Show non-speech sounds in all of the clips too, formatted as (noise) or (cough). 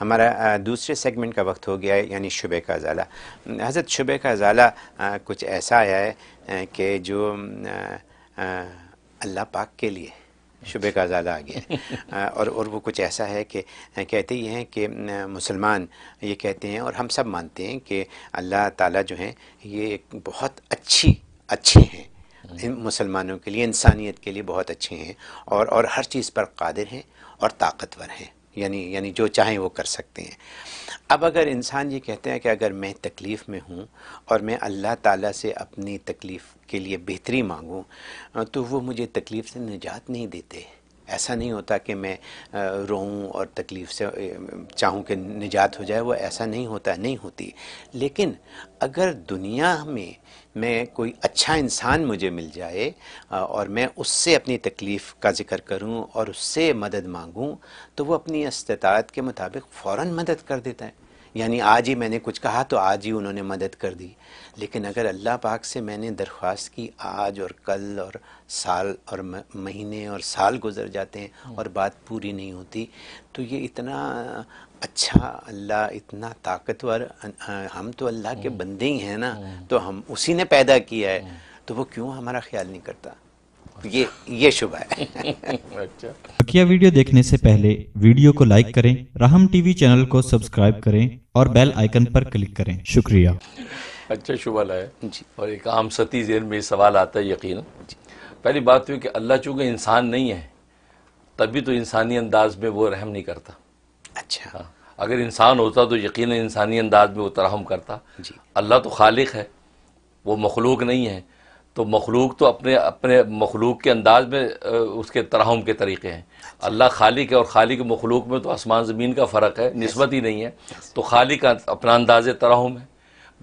हमारा दूसरे सेगमेंट का वक्त हो गया है यानी शुबे का अजाला हजरत शुबे का अजाला कुछ ऐसा आया है कि जो अल्लाह पाक के लिए शुबे का ज़्यादा आ गया (laughs) और और वो कुछ ऐसा है कि कहते ही हैं कि मुसलमान ये कहते हैं और हम सब मानते हैं कि अल्लाह ताला जो हैं ये एक बहुत अच्छी अच्छे हैं मुसलमानों के लिए इंसानियत के लिए बहुत अच्छे हैं और और हर चीज़ पर कादिर हैं और ताकतवर हैं यानी यानी जो चाहें वो कर सकते हैं अब अगर इंसान ये कहते हैं कि अगर मैं तकलीफ़ में हूँ और मैं अल्लाह ताला से अपनी तकलीफ़ के लिए बेहतरी मांगूँ तो वो मुझे तकलीफ़ से निजात नहीं देते ऐसा नहीं होता कि मैं रोऊं और तकलीफ़ से चाहूँ कि निजात हो जाए वो ऐसा नहीं होता नहीं होती लेकिन अगर दुनिया में મે કોઈ અચ્છા ઇન્સાન મુજે મિલ જાયે ઓર મે ઉસસે અપની તકલીફ કા ઝિકર કરું ઓર ઉસસે મદદ માંગું તો વો અપનીસ્તતાત કે મુતાબિક ફોરન મદદ કર દેતા હૈ यानी आज ही मैंने कुछ कहा तो आज ही उन्होंने मदद कर दी लेकिन अगर अल्लाह पाक से मैंने दरख्वास्त की आज और कल और साल और महीने और साल गुजर जाते हैं हम्म। और बात पूरी नहीं होती तो ये इतना अच्छा अल्लाह इतना ताकतवर हम तो अल्लाह के हम्म। बंदे ही हैं ना हम्म। तो हम उसी ने पैदा किया है तो वो क्यों हमारा ख्याल नहीं करता ये ये शुभ है अच्छा बकिया वीडियो देखने से पहले वीडियो को लाइक करें राहम टीवी चैनल को सब्सक्राइब करें और बेल आइकन पर क्लिक करें शुक्रिया अच्छा शुभ है जी और एक आम सती जेन में सवाल आता है यकीन पहली बात हुई तो कि अल्लाह चूंकि इंसान नहीं है तभी तो इंसानी अंदाज में वो रहम नहीं करता अच्छा हाँ। अगर इंसान होता तो यकीन इंसानी अंदाज में वो तरहम करता अल्लाह तो खालिक है वो मखलूक नहीं है तो मखलूक तो अपने अपने मखलूक के अंदाज में उसके तरहम के तरीक़े हैं अच्छा। अल्लाह खालिक है और खालिक मखलूक में तो आसमान ज़मीन का फ़र्क है नस्बत ही नहीं है तो खालिक का अपना अंदाज तरहम है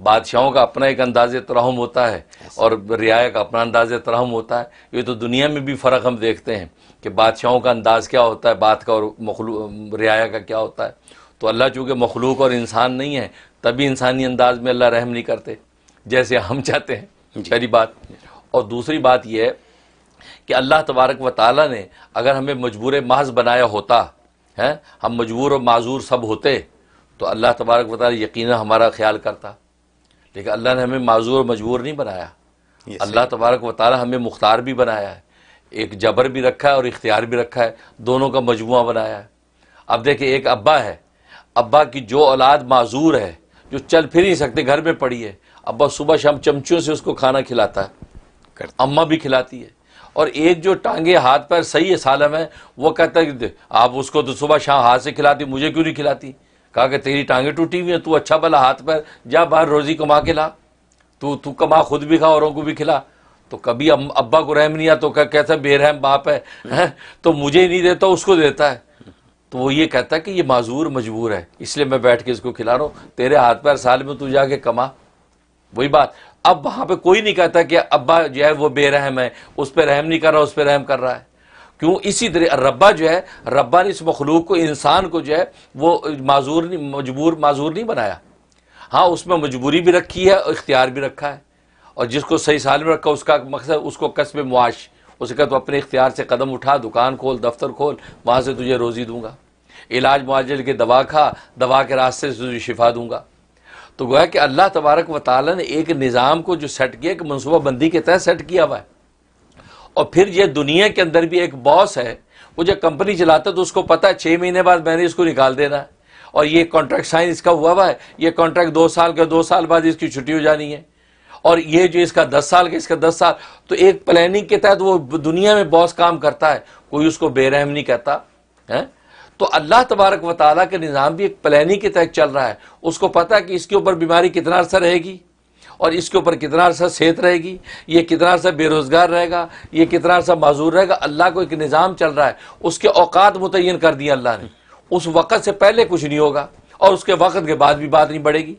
बादशाहों का अपना एक अंदाज तरहम होता है और रियाया का अपना अंदाज तरहम होता है ये तो दुनिया में भी फ़र्क हम देखते हैं कि बादशाहों का अंदाज क्या होता है बात का और मखलू रियाया का क्या होता है तो अल्लाह चूँकि मखलूक और इंसान नहीं है तभी इंसानी अंदाज में अल्लाह रहम नहीं करते जैसे हम चाहते हैं पहली बात और दूसरी बात यह है कि अल्लाह तबारक व ताली ने अगर हमें मजबूर महज बनाया होता है हम मजबूर और माजूर सब होते तो अल्लाह तबारक व ताली यकीन हमारा ख्याल करता लेकिन अल्लाह ने हमें माजूर और मजबूर नहीं बनाया अल्लाह तबारक व ताली हमें मुख्तार भी बनाया है एक जबर भी रखा है और इख्तियार भी रखा है दोनों का मजमु बनाया है अब देखिए एक अब्बा है अब्बा की जो औलाद माजूर है जो चल फिर नहीं सकते घर में पड़ी है अब्बा सुबह शाम चमचियों से उसको खाना खिलाता है अम्मा भी खिलाती है और एक जो टांगे हाथ पर सही है सालम है वो कहता है आप उसको तो सुबह शाम हाथ से खिलाती मुझे क्यों नहीं खिलाती कहा कि तेरी टांगे टूटी हुई हैं तू अच्छा भला हाथ पर जा बाहर रोज़ी कमा के ला तू तू कमा खुद भी खा औरों को भी खिला तो कभी अब्बा को रहम नहीं आता तो कैसा बेरहम बाप है, है तो मुझे नहीं देता उसको देता है तो वो ये कहता है कि ये माजूर मजबूर है इसलिए मैं बैठ के इसको खिला रहा हूँ तेरे हाथ पैर साल में तू जाके कमा वही बात अब वहां पे कोई नहीं कहता कि अब्बा जो है वो बेरहम है उस पर रहम नहीं कर रहा उस पर रहम कर रहा है क्यों इसी तरह रब्बा जो है रब्बा ने इस मखलूक को इंसान को जो है वो माजूर नहीं मजबूर माजूर नहीं बनाया हाँ उसमें मजबूरी भी रखी है और इख्तियार भी रखा है और जिसको सही साल में रखा उसका मकसद उसको कस्ब मुआश उसे कहा तो अपने इख्तियार से कदम उठा दुकान खोल दफ्तर खोल वहाँ से तुझे रोज़ी दूंगा इलाज मुआजल के दवा खा दवा के रास्ते से तुझे शिफा दूंगा तो गोया कि अल्लाह तबारक व ताली ने एक निज़ाम को जो सेट किया मनसूबा मनसूबाबंदी के तहत सेट किया हुआ है और फिर यह दुनिया के अंदर भी एक बॉस है वो जब कंपनी चलाता है तो उसको पता है छः महीने बाद मैंने इसको निकाल देना है और ये कॉन्ट्रैक्ट साइन इसका हुआ हुआ है ये कॉन्ट्रैक्ट दो साल का दो साल बाद इसकी छुट्टी हो जानी है और ये जो इसका दस साल का इसका दस साल तो एक प्लानिंग के तहत वो दुनिया में बॉस काम करता है कोई उसको बेरहम नहीं कहता है तो अल्लाह तबारक व ताली का निज़ाम भी एक प्लानिंग के तहत चल रहा है उसको पता है कि इसके ऊपर बीमारी कितना असर रहेगी और इसके ऊपर कितना अर्सा सेहत रहेगी ये कितना अर्सा बेरोज़गार रहेगा ये कितना अर्सा माजूर रहेगा अल्लाह को एक निज़ाम चल रहा है उसके अवकात मुतन कर दिए अल्लाह ने उस वक़्त से पहले कुछ नहीं होगा और उसके वक़्त के बाद भी बात नहीं बढ़ेगी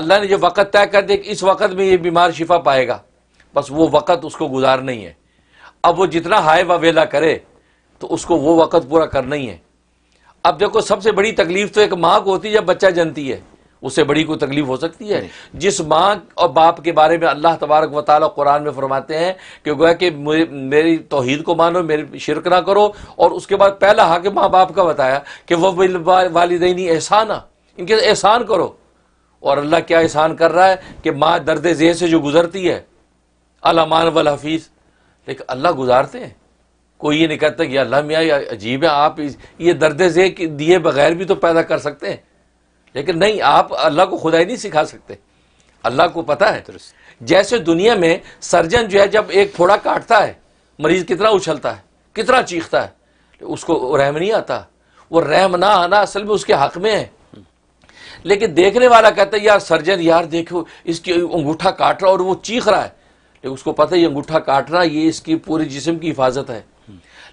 अल्लाह ने जो वक़्त तय कर दिया कि इस वक़्त में ये बीमार शिफा पाएगा बस वो वक़्त उसको गुजार नहीं है अब वो जितना हाय वेला करे तो उसको वो वक़्त पूरा करना ही है अब देखो सबसे बड़ी तकलीफ तो एक माँ को होती है जब बच्चा जनती है उससे बड़ी कोई तकलीफ हो सकती है जिस माँ और बाप के बारे में अल्लाह तबारक व कुरान में फरमाते हैं कि गोया कि मेरी तोहहीद को मानो मेरी शिरक ना करो और उसके बाद पहला हक माँ बाप का बताया कि वह वालदेनी एहसाना इनके एहसान करो और अल्लाह क्या एहसान कर रहा है कि माँ दर्द जेह से जो गुजरती है अलामान वल हफीज़ लेकिन अल्लाह गुजारते हैं कोई ये नहीं कहता कि अल्लाह मियाँ या अजीब है आप ये दर्द से दिए बगैर भी तो पैदा कर सकते हैं लेकिन नहीं आप अल्लाह को खुदाई नहीं सिखा सकते अल्लाह को पता है जैसे दुनिया में सर्जन जो है जब एक फोड़ा काटता है मरीज कितना उछलता है कितना चीखता है उसको रहम नहीं आता वो रहम ना आना असल में उसके हक में है लेकिन देखने वाला कहता है यार सर्जन यार देखो इसकी अंगूठा काट रहा और वो चीख रहा है लेकिन उसको पता है ये अंगूठा काटना ये इसकी पूरे जिस्म की हिफाजत है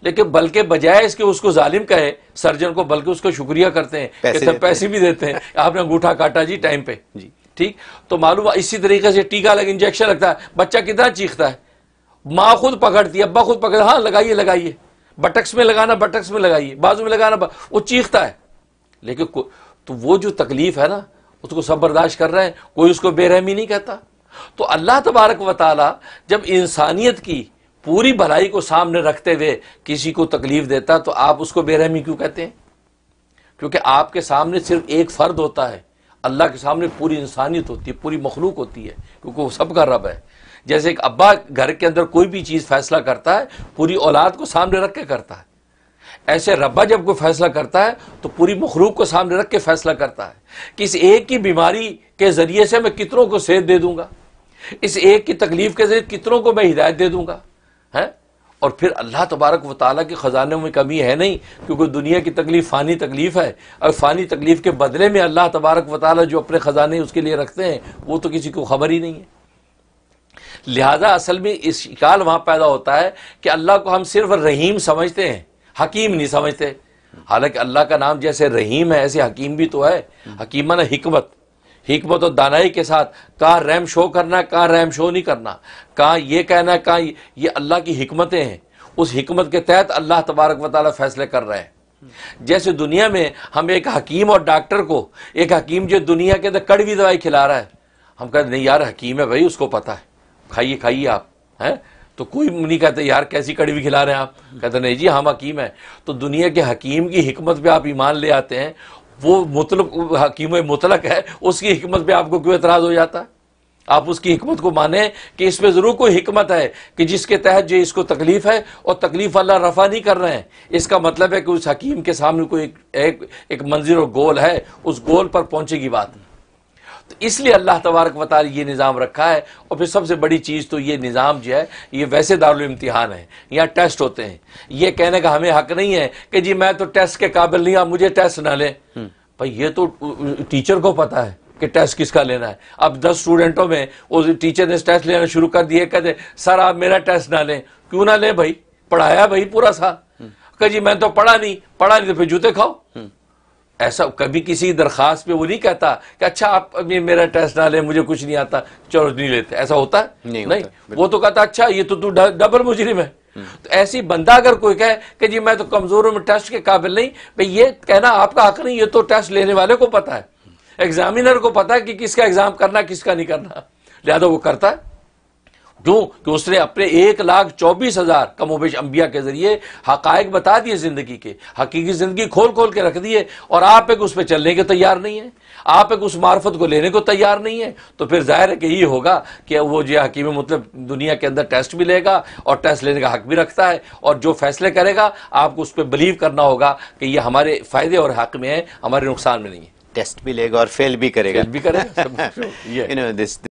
लेकिन बल्कि बजाय इसके उसको जालिम कहे सर्जन को बल्कि उसका शुक्रिया करते हैं पैसे, देते पैसे भी देते हैं आपने अंगूठा काटा जी टाइम पे जी ठीक तो मालूम इसी तरीके से टीका लग इंजेक्शन लगता है बच्चा कितना चीखता है माँ खुद पकड़ती है अब्बा खुद पकड़ हाँ लगाइए लगाइए बटक्स में लगाना बटक्स में लगाइए बाजू में लगाना वो चीखता है लेकिन तो वो जो तकलीफ है ना उसको सब बर्दाश्त कर रहे हैं कोई उसको बेरहमी नहीं कहता तो अल्लाह तबारक वाली जब इंसानियत की पूरी भलाई को सामने रखते हुए किसी को तकलीफ देता तो आप उसको बेरहमी क्यों कहते हैं क्योंकि आपके सामने सिर्फ एक फ़र्द होता है अल्लाह के सामने पूरी इंसानियत होती है पूरी मखलूक होती है क्योंकि वो सबका रब है जैसे एक अब्बा घर के अंदर कोई भी चीज़ फैसला करता है पूरी औलाद को सामने रख के करता है ऐसे रब्बा जब कोई फैसला करता है तो पूरी मखलूक को सामने रख के फैसला करता है कि इस एक की बीमारी के ज़रिए से मैं कितनों को सेहत दे दूंगा इस एक की तकलीफ़ के ज़रिए कितनों को मैं हिदायत दे दूंगा है और फिर अल्लाह तबारक व ताली के ख़जानों में कमी है नहीं क्योंकि दुनिया की तकलीफ़ फ़ानी तकलीफ़ है और फ़ानी तकलीफ़ के बदले में अल्लाह तबारक व ताली जो अपने ख़जाने उसके लिए रखते हैं वो तो किसी को खबर ही नहीं है लिहाजा असल में इस शिकाल वहाँ पैदा होता है कि अल्लाह को हम सिर्फ रहीम समझते हैं हकीम नहीं समझते हालांकि अल्लाह का नाम जैसे रहीम है ऐसे हकीम भी तो है हकीमा ना हिकमत हमत और दानाई के साथ कहाँ रैम शो करना कहाँ रैम शो नहीं करना कहाँ ये कहना कहाँ ये अल्लाह की हमतें हैं उस हमत के तहत अल्लाह तबारक व फैसले कर रहे हैं जैसे दुनिया में हम एक हकीम और डॉक्टर को एक हकीम जो दुनिया के अंदर कड़वी दवाई खिला रहा है हम कहते नहीं यार हकीम है भाई उसको पता है खाइए खाइए आप हैं तो कोई नहीं कहते यार कैसी कड़वी खिला रहे हैं आप कहते नहीं जी हम हकीम हैं तो दुनिया के हकीम की हमत पे आप ईमान ले आते हैं वो मतलब हकीम मुतलक है उसकी हमत पर आपको क्यों एतराज़ हो जाता है आप उसकी हमत को माने कि इसमें ज़रूर कोई हमत है कि जिसके तहत जो इसको तकलीफ़ है और तकलीफ़ अल्लाह रफा नहीं कर रहे हैं इसका मतलब है कि उस हकीम के सामने कोई एक, एक, एक मंजिल और गोल है उस गोल पर पहुंचेगी बात तो इसलिए अल्लाह तबारक वाल ये निज़ाम रखा है और फिर सबसे बड़ी चीज़ तो ये निज़ाम जो है ये वैसे दारुलम्तिहान है यहाँ टेस्ट होते हैं ये कहने का हमें हक नहीं है कि जी मैं तो टेस्ट के काबिल नहीं आप मुझे टेस्ट ना लें हम्म। भाई ये तो टीचर को पता है कि टेस्ट किसका लेना है अब दस स्टूडेंटों में उस टीचर ने टेस्ट लेना शुरू कर दिए कहते सर आप मेरा टेस्ट ना लें क्यों ना लें भाई पढ़ाया भाई पूरा सा हम्म। कह जी मैं तो पढ़ा नहीं पढ़ा नहीं तो फिर जूते खाओ हम्म। ऐसा कभी किसी दरख्वास्त पे वो नहीं कहता कि अच्छा आप ये मेरा टेस्ट ना ले मुझे कुछ नहीं आता चलो नहीं लेते ऐसा होता है नहीं, नहीं होता, वो तो कहता अच्छा ये तो तू डबल मुजरिम है हम्म। तो ऐसी बंदा अगर कोई कहे कि जी मैं तो कमजोर हूं टेस्ट के काबिल नहीं भाई ये कहना आपका हक नहीं ये तो टेस्ट लेने वाले को पता है एग्जामिनर को पता है कि किसका एग्जाम करना किसका नहीं करना लिहाजा वो करता है क्यों कि उसने अपने एक लाख चौबीस हजार कमोबेश अंबिया के जरिए हकायक बता दिए जिंदगी के हकीकी जिंदगी खोल खोल के रख दिए और आप एक उस पर चलने के तैयार नहीं है आप एक उस मार्फत को लेने को तैयार नहीं है तो फिर जाहिर है कि ये होगा कि वो जो हकीम मतलब दुनिया के अंदर टेस्ट भी लेगा और टेस्ट लेने का हक भी रखता है और जो फैसले करेगा आपको उस पर बिलीव करना होगा कि ये हमारे फ़ायदे और हक में है हमारे नुकसान में नहीं है टेस्ट भी लेगा और फेल भी करेगा फेल भी करेगा (laughs)